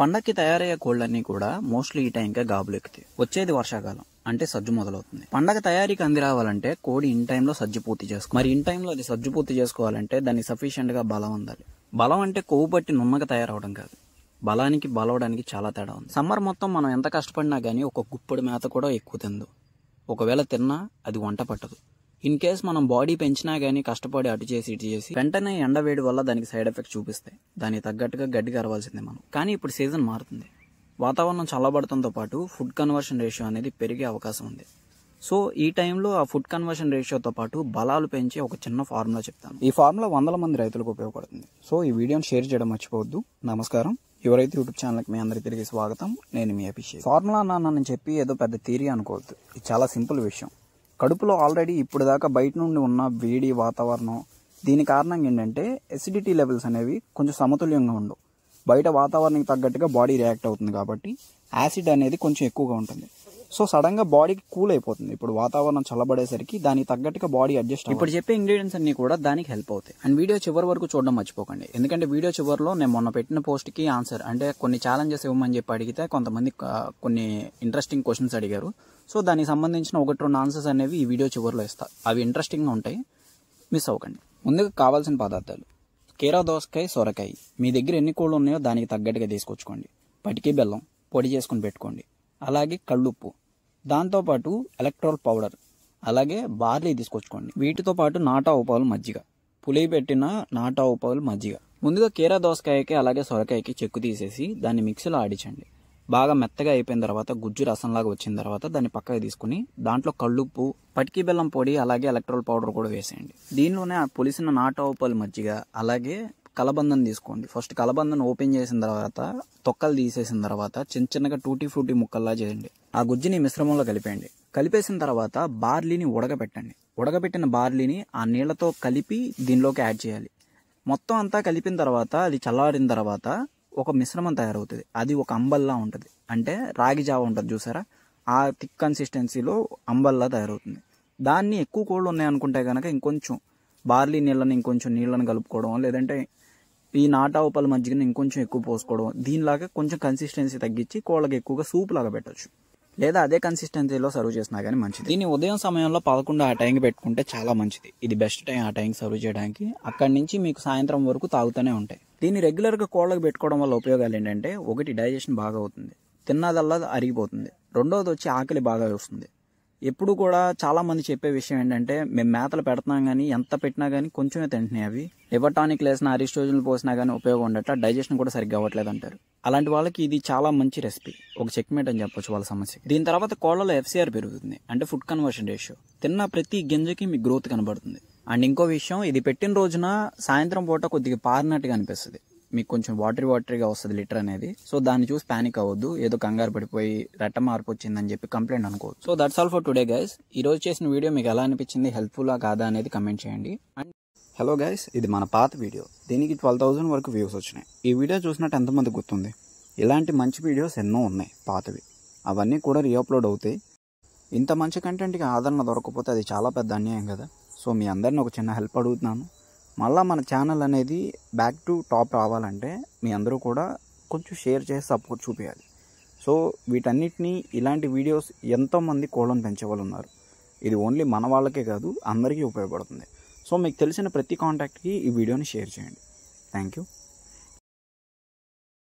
పండక్కి తయారయ్యే కోళ్ళన్నీ కూడా మోస్ట్లీ ఈ టైంకే గాబులు ఎక్కుతాయి వచ్చేది వర్షాకాలం అంటే సజ్జు మొదలవుతుంది పండగ తయారీకి అంది రావాలంటే కోడి ఇన్ టైంలో సజ్జు పూర్తి చేసుకో మరి ఇన్ టైంలో అది సజ్జు పూర్తి చేసుకోవాలంటే దాన్ని సఫిషియెంట్ గా బలం ఉండాలి బలం అంటే కొవ్వు బట్టి నున్నగా తయారవడం కాదు బలానికి బలవడానికి చాలా తేడా ఉంది సమ్మర్ మొత్తం మనం ఎంత కష్టపడినా కానీ ఒక గుప్పడి మేత కూడా ఎక్కువ తిందు ఒకవేళ తిన్నా అది వంట పట్టదు ఇన్ కేస్ మనం బాడీ పెంచినా కానీ కష్టపడి అటు చేసి ఇటు చేసి వెంటనే ఎండ వేడి వల్ల దానికి సైడ్ ఎఫెక్ట్ చూపిస్తాయి దానికి తగ్గట్టుగా గడ్డి కరవాల్సిందే మనం కానీ ఇప్పుడు సీజన్ మారుతుంది వాతావరణం చల్లబడటంతో పాటు ఫుడ్ కన్వర్షన్ రేషియో అనేది పెరిగే అవకాశం ఉంది సో ఈ టైంలో ఆ ఫుడ్ కన్వర్షన్ రేషియోతో పాటు బలాలు పెంచే ఒక చిన్న ఫార్ములా చెప్తాను ఈ ఫార్ములా వందల మంది రైతులకు ఉపయోగపడుతుంది సో ఈ వీడియోని షేర్ చేయడం మర్చిపోవద్దు నమస్కారం ఎవరైతే యూట్యూబ్ ఛానల్కి మీ అందరికీ తిరిగి స్వాగతం నేను మీ అభిషేక్ ఫార్ములా నాన్న నేను చెప్పి ఏదో పెద్ద థీరీ అనుకోవద్దు ఇది చాలా సింపుల్ విషయం కడుపులో ఆల్రెడీ ఇప్పుడు దాకా బయట నుండి ఉన్న వేడి వాతావరణం దీని కారణం ఏంటంటే ఎసిడిటీ లెవెల్స్ అనేవి కొంచెం సమతుల్యంగా ఉండవు బయట వాతావరణానికి తగ్గట్టుగా బాడీ రియాక్ట్ అవుతుంది కాబట్టి యాసిడ్ అనేది కొంచెం ఎక్కువగా ఉంటుంది సో సడన్గా బాడీకి కూల్ అయిపోతుంది ఇప్పుడు వాతావరణం చల్లబడేసరికి దానికి తగ్గట్టుగా బాడీ అడ్జస్ట్ ఇప్పుడు చెప్పే ఇంగ్రీడియంట్స్ అన్ని కూడా దానికి హెల్ప్ అవుతాయి అండ్ వీడియో చివరి వరకు చూడడం మర్చిపోకండి ఎందుకంటే వీడియో చివరిలో నేను మొన్న పెట్టిన పోస్ట్ కి ఆన్సర్ అంటే కొన్ని ఛాలెంజెస్ ఇవ్వమని చెప్పి అడిగితే కొంతమంది కొన్ని ఇంట్రెస్టింగ్ క్వశ్చన్స్ అడిగారు సో దానికి సంబంధించిన ఒకటి రెండు ఆన్సర్స్ అనేవి ఈ వీడియో చివరిలో ఇస్తా అవి ఇంట్రెస్టింగ్గా ఉంటాయి మిస్ అవ్వకండి ముందుగా కావాల్సిన పదార్థాలు కీరా దోసకాయ సొరకాయ మీ దగ్గర ఎన్ని కోళ్ళు ఉన్నాయో దానికి తగ్గట్టుగా తీసుకొచ్చుకోండి పటికీ బెల్లం పొడి చేసుకుని పెట్టుకోండి అలాగే కళ్ళుప్పు దాంతోపాటు ఎలక్ట్రాల్ పౌడర్ అలాగే బార్లీ తీసుకొచ్చుకోండి వీటితో పాటు నాటా ఉపాలు మజ్జిగ పులి పెట్టిన నాటా ఉపాలు మజ్జిగ ముందుగా కీరా దోసకాయకి అలాగే సొరకాయకి చెక్కు తీసేసి దాన్ని మిక్సీలో ఆడించండి బాగా మెత్తగా అయిపోయిన తర్వాత గుజ్జు రసంలాగా వచ్చిన తర్వాత దాన్ని పక్కకి తీసుకుని దాంట్లో కళ్ళుప్పు పటికి బెల్లం పొడి అలాగే ఎలక్ట్రాల్ పౌడర్ కూడా వేసేయండి దీనిలోనే పులిసిన నాటా ఉపాలు మజ్జిగ అలాగే కలబందం తీసుకోండి ఫస్ట్ కలబందం ఓపెన్ చేసిన తర్వాత తొక్కలు తీసేసిన తర్వాత చిన్న చిన్నగా టూటీ ఫ్రూటీ ముక్కల్లా చేయండి ఆ గుజ్జుని మిశ్రమంలో కలిపేయండి కలిపేసిన తర్వాత బార్లీని ఉడకబెట్టండి ఉడకబెట్టిన బార్లీని ఆ నీళ్లతో కలిపి దీనిలోకి యాడ్ చేయాలి మొత్తం అంతా కలిపిన తర్వాత అది చల్లారిన తర్వాత ఒక మిశ్రమం తయారవుతుంది అది ఒక అంబల్లా ఉంటుంది అంటే రాగి జావ ఉంటుంది చూసారా ఆ థిక్ కన్సిస్టెన్సీలో అంబల్లా తయారవుతుంది దాన్ని ఎక్కువ కోళ్ళు ఉన్నాయనుకుంటే కనుక ఇంకొంచెం బార్లీ నీళ్ళని ఇంకొంచెం నీళ్ళని కలుపుకోవడం లేదంటే ఈ నాటావపాల మజ్జిగని ఇంకొంచెం ఎక్కువ పోసుకోవడం దీనిలాగా కొంచెం కన్సిస్టెన్సీ తగ్గించి కోళ్ళకి ఎక్కువగా సూప్ లాగా పెట్టచ్చు లేదా అదే కన్సిస్టెన్సీలో సర్వ్ చేసినా కానీ మంచిది దీన్ని ఉదయం సమయంలో పదకొండు ఆ టైంకి పెట్టుకుంటే చాలా మంచిది ఇది బెస్ట్ టైం ఆ టైంకి సర్వ్ చేయడానికి అక్కడి నుంచి మీకు సాయంత్రం వరకు తాగుతూనే ఉంటాయి దీన్ని రెగ్యులర్గా కోళ్ళకి పెట్టుకోవడం వల్ల ఉపయోగాలు ఏంటంటే ఒకటి డైజెషన్ బాగా అవుతుంది తిన్నదల్లా అరిగిపోతుంది రెండోది వచ్చి ఆకలి బాగా వస్తుంది ఎప్పుడు కూడా చాలా మంది చెప్పే విషయం ఏంటంటే మేము మేతలు పెడుతున్నాం కానీ ఎంత పెట్టినా కానీ కొంచెమే తింటున్నాయి అవి లివర్ టానిక్ లేసిన అరిస్టోజన్ పోసినా కానీ ఉపయోగం ఉండట డైజెషన్ కూడా సరిగ్గా అవ్వట్లేదు అంటారు అలాంటి వాళ్ళకి ఇది చాలా మంచి రెసిపీ ఒక చెక్మేట్ అని చెప్పొచ్చు వాళ్ళ సమస్య దీని తర్వాత కోళ్ళలో ఎఫ్సీఆర్ పెరుగుతుంది అంటే ఫుడ్ కన్వర్షన్ రేషియో తిన్న ప్రతి గింజకి మీ గ్రోత్ కనబడుతుంది అండ్ ఇంకో విషయం ఇది పెట్టిన రోజున సాయంత్రం పూట కొద్దిగా పారినట్టుగా అనిపిస్తుంది మీకు కొంచెం వాటర్ వాటరీగా వస్తుంది లిటర్ అనేది సో దాన్ని చూసి ప్యానిక్ అవ్వద్దు ఏదో కంగారు పడిపోయి రెట్ట మార్పు వచ్చిందని చెప్పి కంప్లైంట్ అనుకో so that's all for today guys ఈ రోజు చేసిన వీడియో మీకు ఎలా అనిపించింది హెల్ప్ఫుల్లా కాదా అనేది కమెంట్ చేయండి అండ్ హలో గైస్ ఇది మన పాత వీడియో దీనికి ట్వెల్వ్ థౌసండ్ వరకు వ్యూస్ వచ్చినాయి ఈ వీడియో చూసినట్టు ఎంతమంది గుర్తుంది ఇలాంటి మంచి వీడియోస్ ఎన్నో ఉన్నాయి పాతవి అవన్నీ కూడా రీఅప్లోడ్ అవుతాయి ఇంత మంచి కంటెంట్కి ఆదరణ దొరకకపోతే అది చాలా పెద్ద అన్యాయం కదా సో మీ అందరిని ఒక చిన్న హెల్ప్ అడుగుతున్నాను మళ్ళీ మన ఛానల్ అనేది బ్యాక్ టు టాప్ రావాలంటే మీ అందరూ కూడా కొంచెం షేర్ చేసి సపోర్ట్ చూపించాలి సో వీటన్నిటినీ ఇలాంటి వీడియోస్ ఎంతోమంది కోళ్ళను పెంచేవాళ్ళు ఉన్నారు ఇది ఓన్లీ మన వాళ్ళకే కాదు అందరికీ ఉపయోగపడుతుంది సో మీకు తెలిసిన ప్రతి కాంటాక్ట్కి ఈ వీడియోని షేర్ చేయండి థ్యాంక్ యూ